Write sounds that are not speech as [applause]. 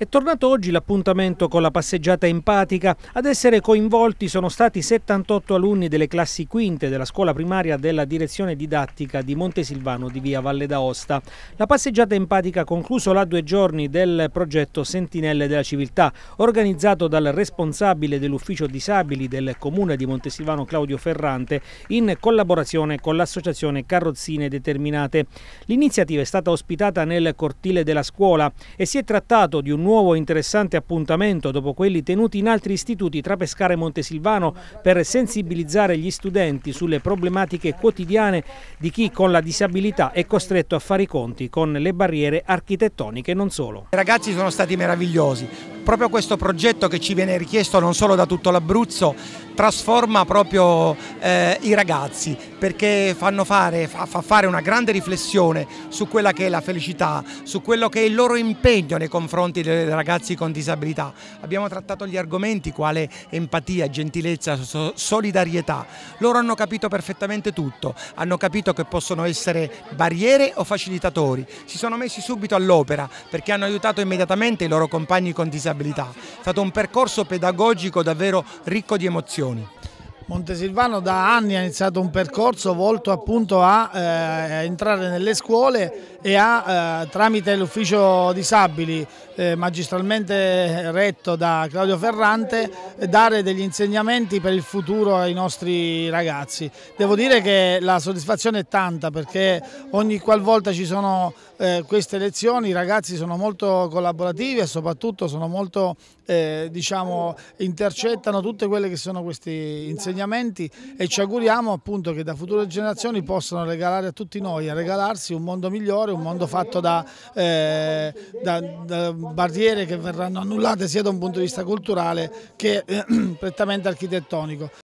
È tornato oggi l'appuntamento con la passeggiata empatica. Ad essere coinvolti sono stati 78 alunni delle classi quinte della scuola primaria della direzione didattica di Montesilvano di via Valle d'Aosta. La passeggiata empatica ha concluso là due giorni del progetto Sentinelle della Civiltà, organizzato dal responsabile dell'ufficio disabili del comune di Montesilvano Claudio Ferrante in collaborazione con l'associazione Carrozzine Determinate. L'iniziativa è stata ospitata nel cortile della scuola e si è trattato di un nuovo nuovo interessante appuntamento dopo quelli tenuti in altri istituti tra Pescara e Montesilvano per sensibilizzare gli studenti sulle problematiche quotidiane di chi con la disabilità è costretto a fare i conti con le barriere architettoniche e non solo. I ragazzi sono stati meravigliosi, proprio questo progetto che ci viene richiesto non solo da tutto l'Abruzzo trasforma proprio eh, i ragazzi perché fare, fa, fa, fare una grande riflessione su quella che è la felicità, su quello che è il loro impegno nei confronti dei ragazzi con disabilità. Abbiamo trattato gli argomenti quale empatia, gentilezza, so, solidarietà. Loro hanno capito perfettamente tutto, hanno capito che possono essere barriere o facilitatori. Si sono messi subito all'opera perché hanno aiutato immediatamente i loro compagni con disabilità disabilità. È stato un percorso pedagogico davvero ricco di emozioni. Montesilvano da anni ha iniziato un percorso volto appunto a eh, entrare nelle scuole e a, eh, tramite l'ufficio disabili eh, magistralmente retto da Claudio Ferrante dare degli insegnamenti per il futuro ai nostri ragazzi. Devo dire che la soddisfazione è tanta perché ogni qualvolta ci sono eh, queste lezioni i ragazzi sono molto collaborativi e soprattutto sono molto eh, diciamo intercettano tutte quelle che sono questi insegnamenti insegnamenti e ci auguriamo appunto che da future generazioni possano regalare a tutti noi, a regalarsi un mondo migliore, un mondo fatto da, eh, da, da barriere che verranno annullate sia da un punto di vista culturale che eh, [clears throat] prettamente architettonico.